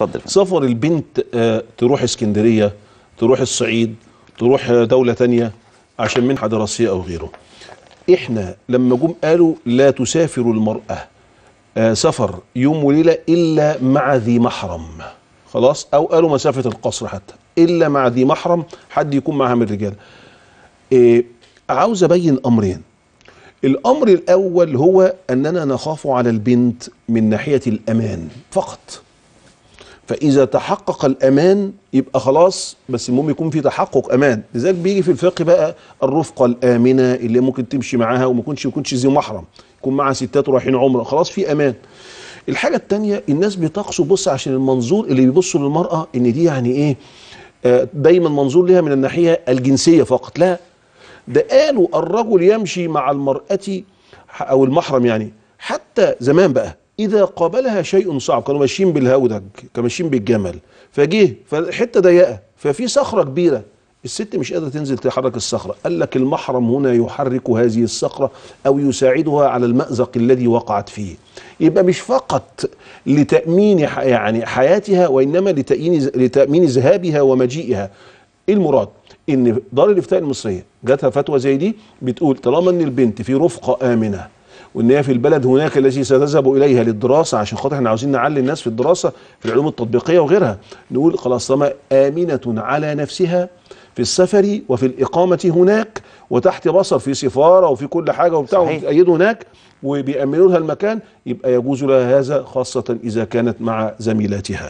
اتفضل سفر البنت آه، تروح اسكندريه تروح الصعيد تروح دوله تانية عشان منحه دراسيه او غيره احنا لما جم قالوا لا تسافر المراه آه، سفر يوم وليله الا مع ذي محرم خلاص او قالوا مسافه القصر حتى الا مع ذي محرم حد يكون معها من الرجال إيه عاوز ابين امرين الامر الاول هو اننا نخاف على البنت من ناحيه الامان فقط فاذا تحقق الامان يبقى خلاص بس المهم يكون في تحقق امان لذلك بيجي في الفقه بقى الرفقه الامنه اللي ممكن تمشي معاها وما يكونش يكونش زي محرم يكون معاها ستات رايحين عمره خلاص في امان الحاجه الثانيه الناس بتقصوا بص عشان المنظور اللي بيبصوا للمراه ان دي يعني ايه آه، دايما منظور لها من الناحيه الجنسيه فقط لا ده قالوا الرجل يمشي مع المراه او المحرم يعني حتى زمان بقى اذا قابلها شيء صعب كانوا ماشيين بالهودج كانوا ماشيين بالجمل فجه فالحته ضيقه ففي صخره كبيره الست مش قادره تنزل تحرك الصخره قال لك المحرم هنا يحرك هذه الصخره او يساعدها على المازق الذي وقعت فيه يبقى مش فقط لتامين يعني حياتها وانما لتامين لتامين ذهابها ومجيئها ايه المراد ان دار الافتاء المصريه جاتها فتوى زي دي بتقول طالما ان البنت في رفقه امنه وان هي في البلد هناك التي ستذهب اليها للدراسه عشان خاطر احنا عاوزين نعلي الناس في الدراسه في العلوم التطبيقيه وغيرها نقول خلاص طالما امنه على نفسها في السفر وفي الاقامه هناك وتحت بصر في سفاره وفي كل حاجه وبتاع وبتأيد هناك وبيأمنوا لها المكان يبقى يجوز لها هذا خاصه اذا كانت مع زميلاتها